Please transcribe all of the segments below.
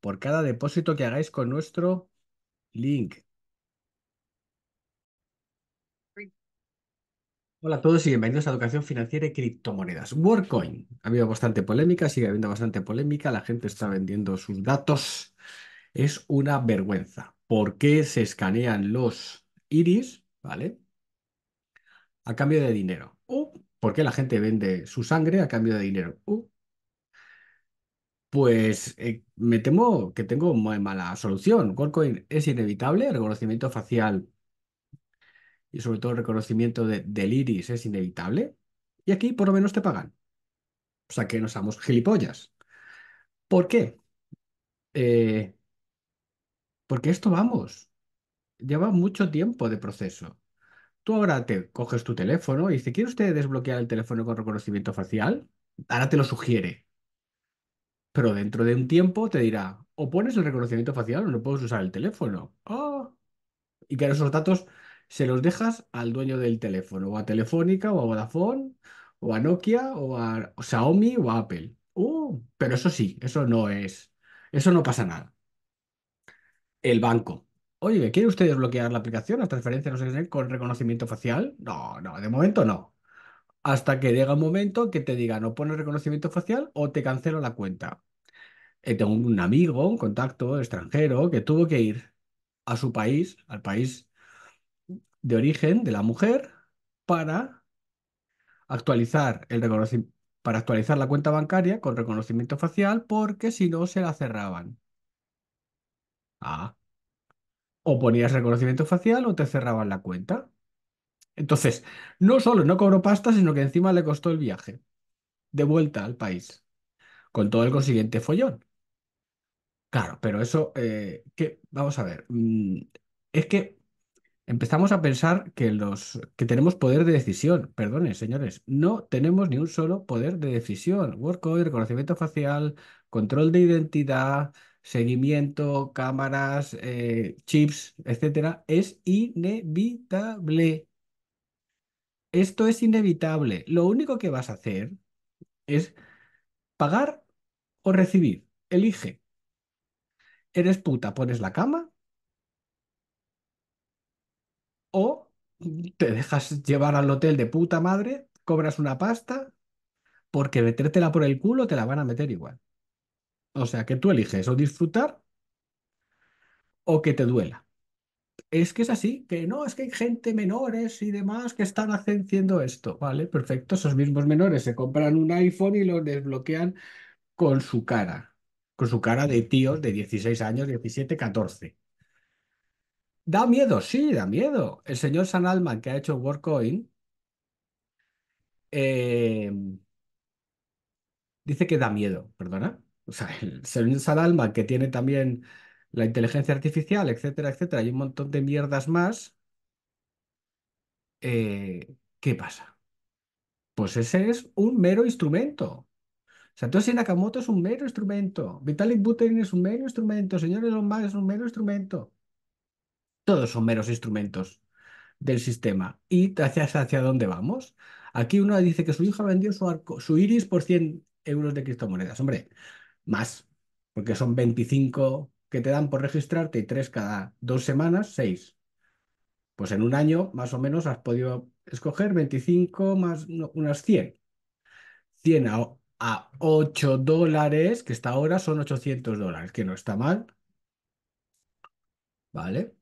por cada depósito que hagáis con nuestro link. Hola a todos y bienvenidos a Educación Financiera y Criptomonedas. WorkCoin. Ha habido bastante polémica, sigue habiendo bastante polémica, la gente está vendiendo sus datos. Es una vergüenza. ¿Por qué se escanean los iris, ¿vale? A cambio de dinero. ¿O uh, por qué la gente vende su sangre a cambio de dinero? Uh, pues eh, me temo que tengo muy mala solución. Goldcoin es inevitable, reconocimiento facial y sobre todo reconocimiento de, del iris es inevitable. Y aquí por lo menos te pagan. O sea que no somos gilipollas. ¿Por qué? Eh, porque esto vamos. Lleva mucho tiempo de proceso. Tú ahora te coges tu teléfono y dices, ¿quiere usted desbloquear el teléfono con reconocimiento facial? Ahora te lo sugiere pero dentro de un tiempo te dirá, o pones el reconocimiento facial o no puedes usar el teléfono. Ah. Y que esos datos se los dejas al dueño del teléfono, o a Telefónica, o a Vodafone, o a Nokia, o a Xiaomi, o a Apple. Uh, pero eso sí, eso no es, eso no pasa nada. El banco. Oye, ¿quiere usted desbloquear la aplicación, las transferencias, no sé con reconocimiento facial? No, no, de momento no hasta que llega un momento que te diga no pones reconocimiento facial o te cancelo la cuenta. Eh, tengo un amigo, un contacto extranjero que tuvo que ir a su país, al país de origen de la mujer, para actualizar el para actualizar la cuenta bancaria con reconocimiento facial porque si no se la cerraban. Ah. O ponías reconocimiento facial o te cerraban la cuenta. Entonces, no solo no cobró pasta, sino que encima le costó el viaje de vuelta al país, con todo el consiguiente follón. Claro, pero eso, eh, que, vamos a ver, mm, es que empezamos a pensar que, los, que tenemos poder de decisión. Perdone, señores, no tenemos ni un solo poder de decisión. Work code, reconocimiento facial, control de identidad, seguimiento, cámaras, eh, chips, etcétera, es inevitable. Esto es inevitable. Lo único que vas a hacer es pagar o recibir. Elige. ¿Eres puta? ¿Pones la cama? ¿O te dejas llevar al hotel de puta madre? ¿Cobras una pasta? Porque metértela por el culo te la van a meter igual. O sea que tú eliges o disfrutar o que te duela es que es así, que no, es que hay gente menores y demás que están haciendo esto. Vale, perfecto, esos mismos menores se compran un iPhone y lo desbloquean con su cara, con su cara de tío de 16 años, 17, 14. Da miedo, sí, da miedo. El señor San Alman que ha hecho WorkCoin eh, dice que da miedo, perdona. O sea, el señor San Alman que tiene también la inteligencia artificial, etcétera, etcétera, y un montón de mierdas más, eh, ¿qué pasa? Pues ese es un mero instrumento. Satoshi Nakamoto es un mero instrumento. Vitalik Buterin es un mero instrumento. señores Elon es un mero instrumento. Todos son meros instrumentos del sistema. ¿Y hacia, hacia dónde vamos? Aquí uno dice que su hija vendió su, arco, su iris por 100 euros de criptomonedas. Hombre, más, porque son 25 que te dan por registrarte y tres cada dos semanas, seis. Pues en un año más o menos has podido escoger 25 más unas 100. 100 a, 8 dólares, que hasta ahora son 800 dólares, que no está mal. ¿Vale?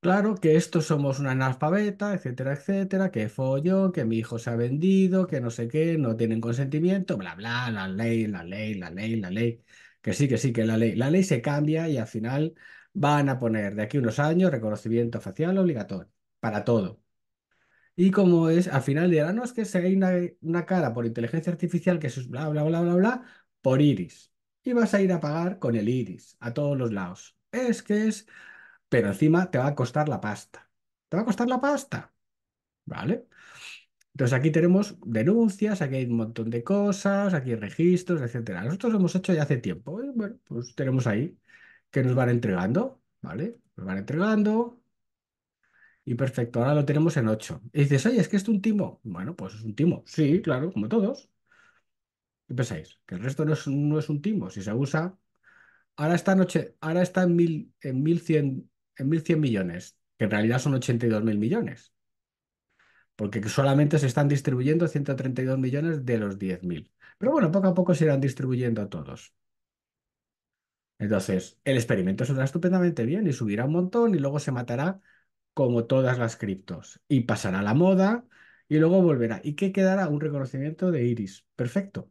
Claro que estos somos una analfabeta, etcétera, etcétera, que follo, que mi hijo se ha vendido, que no sé qué, no tienen consentimiento, bla, bla, la ley, la ley, la ley, la ley. Que sí, que sí, que la ley, la ley se cambia y al final van a poner de aquí unos años reconocimiento facial obligatorio para todo. Y como es, al final dirán, no, es que se una, una cara por inteligencia artificial que es bla, bla, bla, bla, bla, por iris. Y vas a ir a pagar con el iris a todos los lados. Es que es, pero encima te va a costar la pasta. Te va a costar la pasta. ¿Vale? Entonces aquí tenemos denuncias, aquí hay un montón de cosas, aquí hay registros, etcétera. Nosotros lo hemos hecho ya hace tiempo. ¿eh? bueno, pues tenemos ahí que nos van entregando, ¿vale? Nos van entregando. Y perfecto, ahora lo tenemos en 8. Y dices, oye, es que es un timo. Bueno, pues es un timo. Sí, claro, como todos. ¿Qué pensáis? ¿Que el resto no es, un timo? Si se usa... Ahora está, noche, ahora está en, mil, en, 1100, en 1100 millones, que en realidad son 82.000 millones porque solamente se están distribuyendo 132 millones de los 10.000. Pero bueno, poco a poco se irán distribuyendo a todos. Entonces, el experimento saldrá estupendamente bien y subirá un montón y luego se matará como todas las criptos. Y pasará la moda y luego volverá. ¿Y qué quedará? Un reconocimiento de Iris. Perfecto.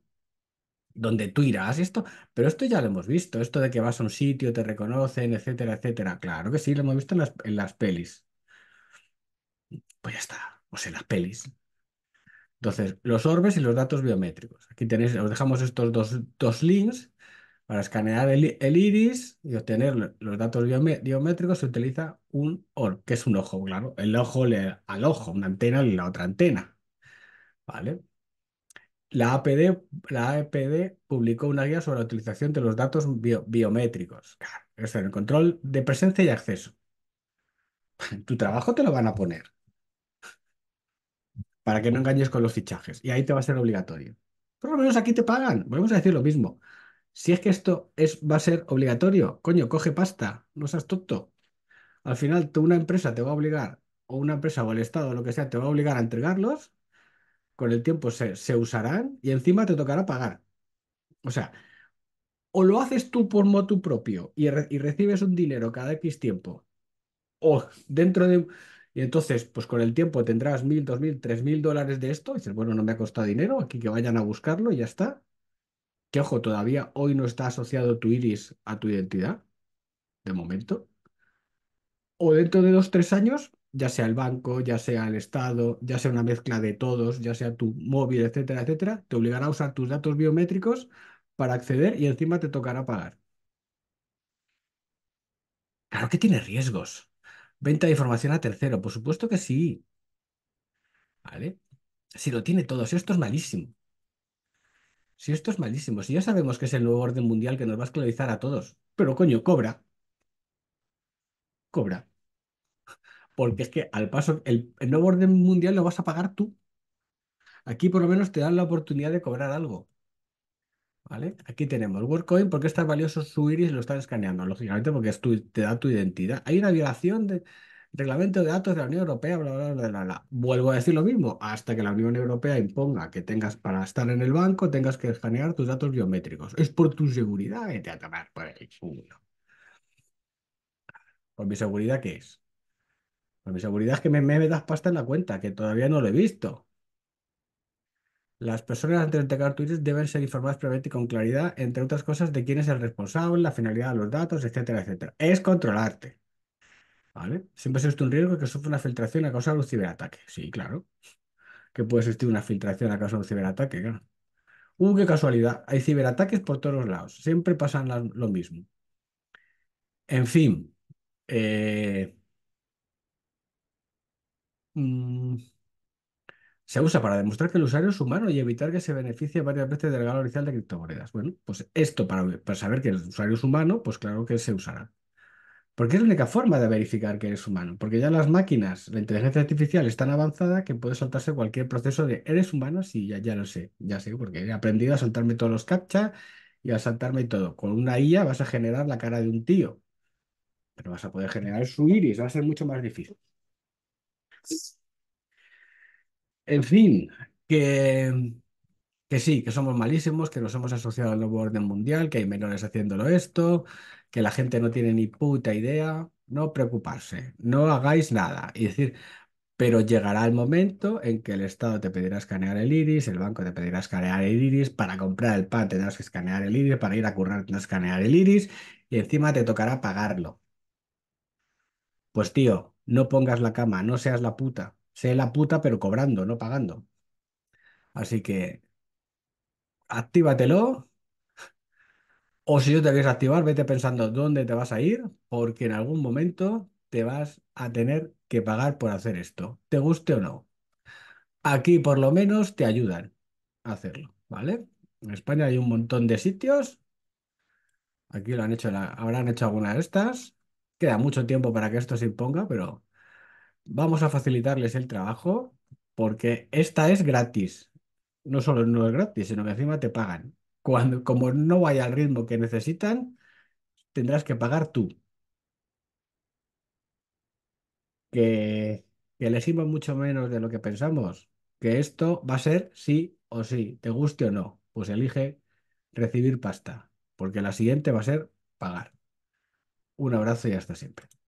Donde tú irás esto, pero esto ya lo hemos visto, esto de que vas a un sitio, te reconocen, etcétera, etcétera. Claro que sí, lo hemos visto en las, en las pelis. Pues ya está. O sea, las pelis. Entonces, los orbes y los datos biométricos. Aquí tenéis, os dejamos estos dos, links para escanear el, iris y obtener los datos biométricos. Se utiliza un orb, que es un ojo, claro. El ojo al ojo, una antena y la otra antena. ¿Vale? La APD, publicó una guía sobre la utilización de los datos biométricos. Claro, es el control de presencia y acceso. tu trabajo te lo van a poner para que no engañes con los fichajes. Y ahí te va a ser obligatorio. Por lo menos aquí te pagan. Volvemos a decir lo mismo. Si es que esto es, va a ser obligatorio, coño, coge pasta, no seas tonto. Al final, tú una empresa te va a obligar, o una empresa o el Estado o lo que sea, te va a obligar a entregarlos, con el tiempo se, usarán y encima te tocará pagar. O sea, o lo haces tú por motu propio y, y recibes un dinero cada X tiempo, o dentro de y entonces, pues con el tiempo tendrás mil, dos mil, tres mil dólares de esto. Y dices, bueno, no me ha costado dinero, aquí que vayan a buscarlo y ya está. Que ojo, todavía hoy no está asociado tu iris a tu identidad, de momento. O dentro de dos, tres años, ya sea el banco, ya sea el Estado, ya sea una mezcla de todos, ya sea tu móvil, etcétera, etcétera, te obligará a usar tus datos biométricos para acceder y encima te tocará pagar. Claro que tiene riesgos. Venta de información a tercero, por supuesto que sí. ¿Vale? Si lo tiene todo, si esto es malísimo. Si esto es malísimo, si ya sabemos que es el nuevo orden mundial que nos va a esclavizar a todos, pero coño, cobra. Cobra. Porque es que al paso, el, el nuevo orden mundial lo vas a pagar tú. Aquí por lo menos te dan la oportunidad de cobrar algo. ¿Vale? Aquí tenemos WorkCoin, porque está valioso su iris lo están escaneando, lógicamente, porque te da tu identidad. Hay una violación de reglamento de datos de la Unión Europea, bla, bla, bla, bla, Vuelvo a decir lo mismo, hasta que la Unión Europea imponga que tengas para estar en el banco, tengas que escanear tus datos biométricos. Es por tu seguridad que te a tomar por el culo. ¿Por mi seguridad qué es? Por mi seguridad es que me, me das pasta en la cuenta, que todavía no lo he visto. Las personas antes de entregar tweets deben ser informadas previamente y con claridad, entre otras cosas, de quién es el responsable, la finalidad de los datos, etcétera, etcétera. Es controlarte. ¿Vale? Siempre existe un riesgo que sufra una filtración a causa de un ciberataque. Sí, claro. Que puede existir una filtración a causa de un ciberataque, claro. Uh, qué casualidad. Hay ciberataques por todos lados. Siempre pasan lo mismo. En fin. Eh, mm, se usa para demostrar que el usuario es humano y evitar que se beneficie varias veces del regalo inicial de criptomonedas. Bueno, pues esto para, saber que el usuario es humano, pues claro que se usará. Porque es la única forma de verificar que eres humano. Porque ya las máquinas, la inteligencia artificial es tan avanzada que puede saltarse cualquier proceso de eres humano si ya, ya lo sé, ya sé, porque he aprendido a saltarme todos los captcha y a saltarme todo. Con una IA vas a generar la cara de un tío, pero vas a poder generar su iris, va a ser mucho más difícil. En fin, que, sí, que somos malísimos, que nos hemos asociado al nuevo orden mundial, que hay menores haciéndolo esto, que la gente no tiene ni puta idea. No preocuparse, no hagáis nada. Y decir, pero llegará el momento en que el Estado te pedirá escanear el iris, el banco te pedirá escanear el iris, para comprar el pan tendrás que escanear el iris, para ir a currar tendrás escanear el iris y encima te tocará pagarlo. Pues tío, no pongas la cama, no seas la puta. Sé la puta, pero cobrando, no pagando. Así que actívatelo. O si yo te quieres activar, vete pensando dónde te vas a ir, porque en algún momento te vas a tener que pagar por hacer esto, te guste o no. Aquí por lo menos te ayudan a hacerlo, ¿vale? En España hay un montón de sitios. Aquí lo han hecho, la, habrán hecho alguna de estas. Queda mucho tiempo para que esto se imponga, pero vamos a facilitarles el trabajo porque esta es gratis. No solo no es gratis, sino que encima te pagan. Cuando, como no vaya al ritmo que necesitan, tendrás que pagar tú. Que, que les mucho menos de lo que pensamos. Que esto va a ser sí o sí, te guste o no. Pues elige recibir pasta, porque la siguiente va a ser pagar. Un abrazo y hasta siempre.